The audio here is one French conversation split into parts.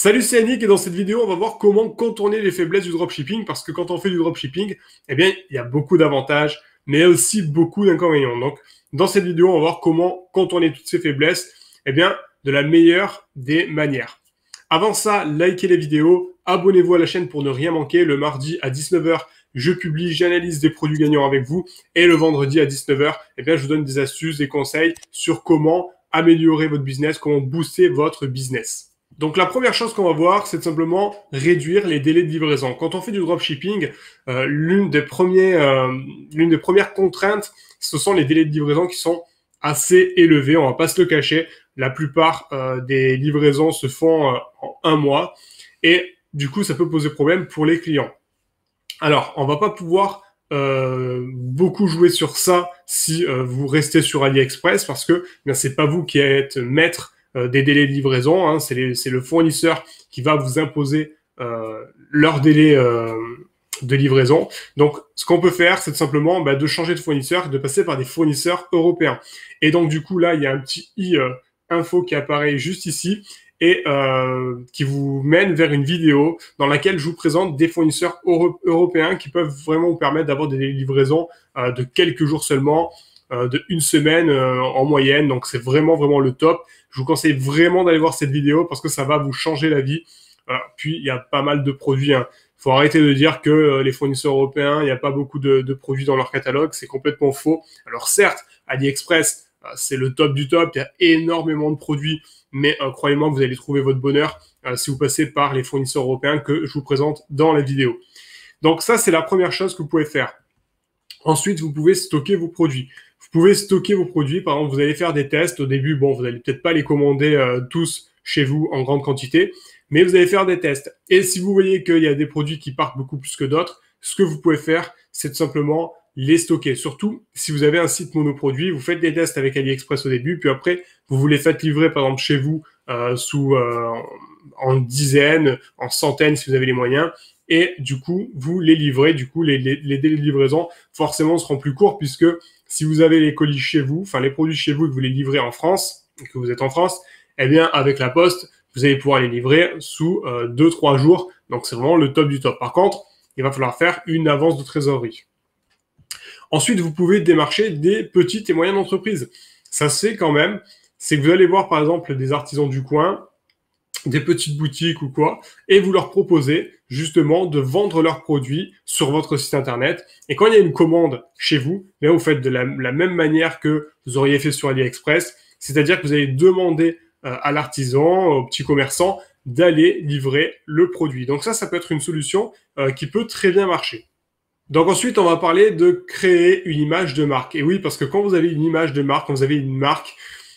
Salut, c'est Annick et dans cette vidéo, on va voir comment contourner les faiblesses du dropshipping parce que quand on fait du dropshipping, eh bien, il y a beaucoup d'avantages, mais aussi beaucoup d'inconvénients. Donc, dans cette vidéo, on va voir comment contourner toutes ces faiblesses, eh bien, de la meilleure des manières. Avant ça, likez les vidéos, abonnez-vous à la chaîne pour ne rien manquer. Le mardi à 19h, je publie, j'analyse des produits gagnants avec vous et le vendredi à 19h, eh bien, je vous donne des astuces, des conseils sur comment améliorer votre business, comment booster votre business. Donc la première chose qu'on va voir, c'est simplement réduire les délais de livraison. Quand on fait du dropshipping, euh, l'une des, euh, l'une des premières contraintes, ce sont les délais de livraison qui sont assez élevés. On va pas se le cacher. La plupart euh, des livraisons se font en un mois et du coup, ça peut poser problème pour les clients. Alors, on va pas pouvoir beaucoup jouer sur ça si vous restez sur AliExpress parce que ce eh n'est c'est pas vous qui êtes maître euh, des délais de livraison. Hein. c'est le fournisseur qui va vous imposer euh, leur délai euh, de livraison. Donc, ce qu'on peut faire, c'est simplement bah, de changer de fournisseur de passer par des fournisseurs européens. Et donc, du coup, là, il y a un petit i info qui apparaît juste ici et qui vous mène vers une vidéo dans laquelle je vous présente des fournisseurs européens qui peuvent vraiment vous permettre d'avoir des livraisons de quelques jours seulement euh, de une semaine euh, en moyenne. Donc c'est vraiment vraiment le top. Je vous conseille vraiment d'aller voir cette vidéo parce que ça va vous changer la vie. Euh, puis il y a pas mal de produits. Hein faut arrêter de dire que les fournisseurs européens, il n'y a pas beaucoup de, produits dans leur catalogue. C'est complètement faux. Alors certes, AliExpress, c'est le top du top. Il y a énormément de produits. Mais croyez-moi que vous allez trouver votre bonheur si vous passez par les fournisseurs européens que je vous présente dans la vidéo. Donc ça, c'est la première chose que vous pouvez faire. Ensuite, vous pouvez stocker vos produits. Vous pouvez stocker vos produits. Par exemple, vous allez faire des tests. Au début, bon, vous n'allez peut-être pas les commander euh, tous chez vous en grande quantité, mais vous allez faire des tests. Et si vous voyez qu'il y a des produits qui partent beaucoup plus que d'autres, ce que vous pouvez faire, c'est simplement les stocker. Surtout si vous avez un site monoproduit, vous faites des tests avec AliExpress au début, puis après, vous vous les faites livrer, par exemple, chez vous euh, sous, euh, en dizaines, en centaines, si vous avez les moyens et du coup, vous les livrez, du coup, les, les, délais de livraison forcément seront plus courts puisque si vous avez les colis chez vous, enfin les produits chez vous et que vous les livrez en France, et que vous êtes en France, eh bien, avec la poste, vous allez pouvoir les livrer sous euh, deux 2-3 jours. Donc, c'est vraiment le top du top. Par contre, il va falloir faire une avance de trésorerie. Ensuite, vous pouvez démarcher des petites et moyennes entreprises. Ça c'est quand même. C'est que vous allez voir, par exemple, des artisans du coin des petites boutiques ou quoi, et vous leur proposez justement de vendre leurs produits sur votre site internet. Et quand il y a une commande chez vous, mais eh vous faites de la, même manière que vous auriez fait sur AliExpress, c'est-à-dire que vous allez demander euh, à l'artisan, au petit commerçant, d'aller livrer le produit. Donc ça, ça peut être une solution euh, qui peut très bien marcher. Donc ensuite, on va parler de créer une image de marque. Et oui, parce que quand vous avez une image de marque, quand vous avez une marque,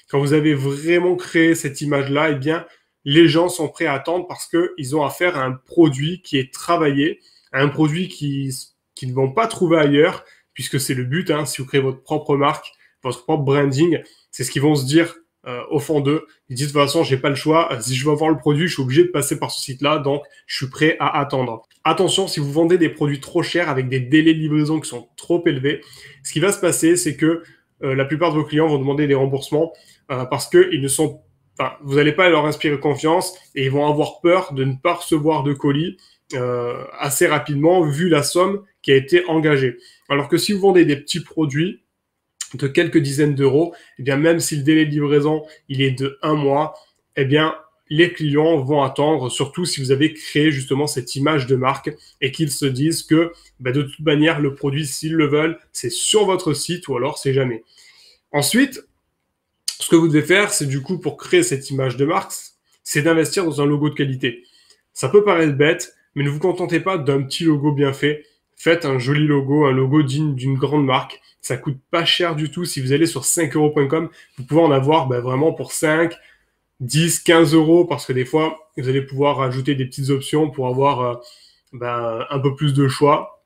quand vous avez vraiment créé cette image-là, eh bien, les gens sont prêts à attendre parce qu'ils ont affaire à un produit qui est travaillé, à un produit qu'ils qui ne vont pas trouver ailleurs, puisque c'est le but. Hein. si vous créez votre propre marque, votre propre branding, c'est ce qu'ils vont se dire euh, au fond d'eux. Ils disent de toute façon, j'ai pas le choix. Si je veux avoir le produit, je suis obligé de passer par ce site-là, donc je suis prêt à attendre. Attention, si vous vendez des produits trop chers avec des délais de livraison qui sont trop élevés, ce qui va se passer, c'est que euh, la plupart de vos clients vont demander des remboursements euh, parce qu'ils ne sont pas vous n'allez pas leur inspirer confiance et ils vont avoir peur de ne pas recevoir de colis euh, assez rapidement vu la somme qui a été engagée. Alors que si vous vendez des petits produits de quelques dizaines d'euros, et eh bien même si le délai de livraison il est de un mois, eh bien les clients vont attendre, surtout si vous avez créé justement cette image de marque et qu'ils se disent que bah, de toute manière, le produit, s'ils le veulent, c'est sur votre site ou alors c'est jamais. Ensuite, ce que vous devez faire, c'est du coup, pour créer cette image de marque, c'est d'investir dans un logo de qualité. Ça peut paraître bête, mais ne vous contentez pas d'un petit logo bien fait. Faites un joli logo, un logo digne d'une grande marque. Ça coûte pas cher du tout. Si vous allez sur 5euros.com, vous pouvez en avoir bah, vraiment pour 5, 10, 15 euros, parce que des fois, vous allez pouvoir ajouter des petites options pour avoir euh, bah, un peu plus de choix.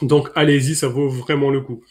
Donc allez-y, ça vaut vraiment le coup.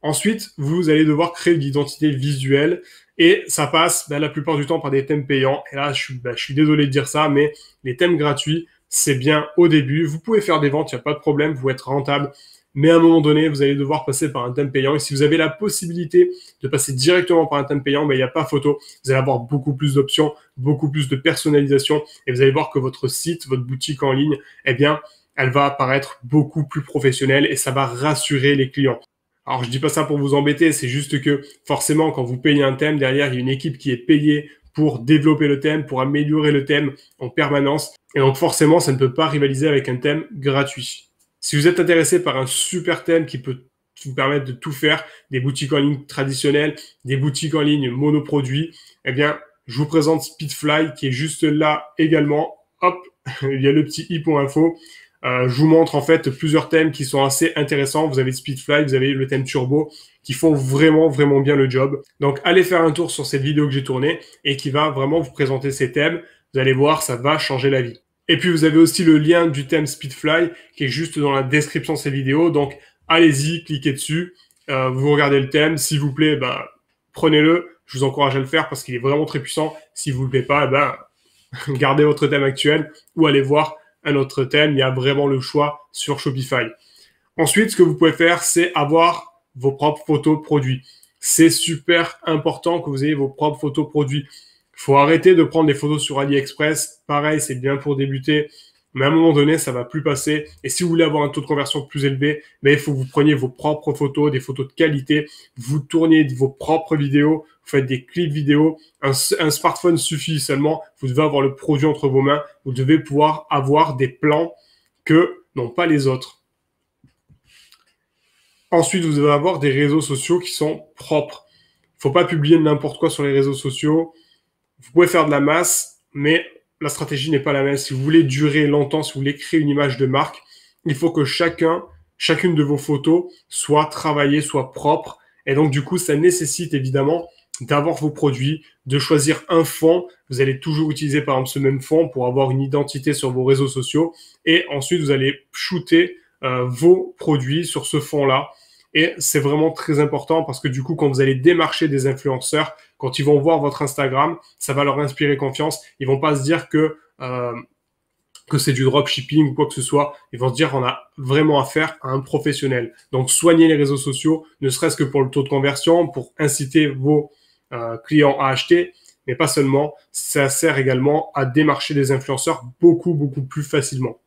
Ensuite, vous allez devoir créer une identité visuelle et ça passe ben, la plupart du temps par des thèmes payants. Et là, ben, je suis, désolé de dire ça, mais les thèmes gratuits, c'est bien au début. Vous pouvez faire des ventes, il n'y a pas de problème, vous êtes rentable. Mais à un moment donné, vous allez devoir passer par un thème payant. Et si vous avez la possibilité de passer directement par un thème payant, mais ben, il n'y a pas photo. Vous allez avoir beaucoup plus d'options, beaucoup plus de personnalisation. Et vous allez voir que votre site, votre boutique en ligne, eh bien, elle va apparaître beaucoup plus professionnelle et ça va rassurer les clients. Alors je dis pas ça pour vous embêter, c'est juste que forcément quand vous payez un thème, derrière il y a une équipe qui est payée pour développer le thème, pour améliorer le thème en permanence. Et donc forcément ça ne peut pas rivaliser avec un thème gratuit. Si vous êtes intéressé par un super thème qui peut vous permettre de tout faire, des boutiques en ligne traditionnelles, des boutiques en ligne monoproduits, eh bien je vous présente Speedfly qui est juste là également. Hop, il y a le petit i pour info. Euh, je vous montre en fait plusieurs thèmes qui sont assez intéressants. Vous avez Speedfly, vous avez le thème Turbo, qui font vraiment vraiment bien le job. Donc allez faire un tour sur cette vidéo que j'ai tournée et qui va vraiment vous présenter ces thèmes. Vous allez voir, ça va changer la vie. Et puis vous avez aussi le lien du thème Speedfly qui est juste dans la description de cette vidéo. Donc allez-y, cliquez dessus, euh, vous regardez le thème. S'il vous plaît, bah, prenez-le. Je vous encourage à le faire parce qu'il est vraiment très puissant. Si vous ne le plaît pas, ben, gardez votre thème actuel ou allez voir un autre thème. Il y a vraiment le choix sur Shopify. Ensuite, ce que vous pouvez faire, c'est avoir vos propres photos produits. C'est super important que vous ayez vos propres photos produits. Il faut arrêter de prendre des photos sur AliExpress. Pareil, c'est bien pour débuter, mais à un moment donné, ça va plus passer. Et si vous voulez avoir un taux de conversion plus élevé, mais ben, il faut que vous preniez vos propres photos, des photos de qualité, vous tournez vos propres vidéos, vous faites des clips vidéo, un, un smartphone suffit seulement, vous devez avoir le produit entre vos mains, vous devez pouvoir avoir des plans que n'ont pas les autres. Ensuite, vous devez avoir des réseaux sociaux qui sont propres. Il ne faut pas publier n'importe quoi sur les réseaux sociaux. Vous pouvez faire de la masse, mais la stratégie n'est pas la même. Si vous voulez durer longtemps, si vous voulez créer une image de marque, il faut que chacun, chacune de vos photos soit travaillée, soit propre. Et donc, du coup, ça nécessite évidemment d'avoir vos produits, de choisir un fond. Vous allez toujours utiliser par exemple ce même fond pour avoir une identité sur vos réseaux sociaux. Et ensuite, vous allez shooter euh, vos produits sur ce fond-là. Et c'est vraiment très important parce que du coup, quand vous allez démarcher des influenceurs, quand ils vont voir votre Instagram, ça va leur inspirer confiance. Ils vont pas se dire que euh, que c'est du dropshipping ou quoi que ce soit, ils vont se dire qu'on a vraiment affaire à un professionnel. Donc soignez les réseaux sociaux, ne serait-ce que pour le taux de conversion, pour inciter vos euh, client à acheter, mais pas seulement, ça sert également à démarcher des influenceurs beaucoup, beaucoup plus facilement.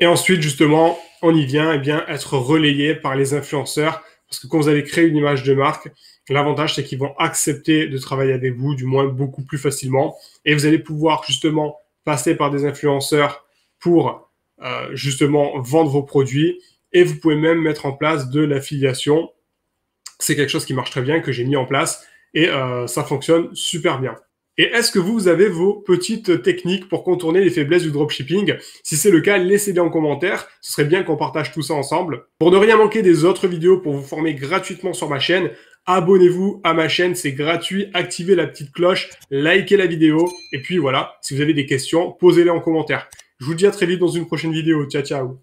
Et ensuite, justement, on y vient, eh bien, être relayé par les influenceurs. Parce que quand vous allez créer une image de marque, l'avantage, c'est qu'ils vont accepter de travailler avec vous, du moins beaucoup plus facilement. Et vous allez pouvoir justement passer par des influenceurs pour euh, justement vendre vos produits. Et vous pouvez même mettre en place de l'affiliation c'est quelque chose qui marche très bien, que j'ai mis en place et euh, ça fonctionne super bien. Et est-ce que vous avez vos petites techniques pour contourner les faiblesses du dropshipping Si c'est le cas, laissez-les en commentaire. Ce serait bien qu'on partage tout ça ensemble. Pour ne rien manquer des autres vidéos pour vous former gratuitement sur ma chaîne, abonnez-vous à ma chaîne, c'est gratuit. Activez la petite cloche, likez la vidéo. Et puis voilà, si vous avez des questions, posez-les en commentaire. Je vous dis à très vite dans une prochaine vidéo. Ciao, ciao.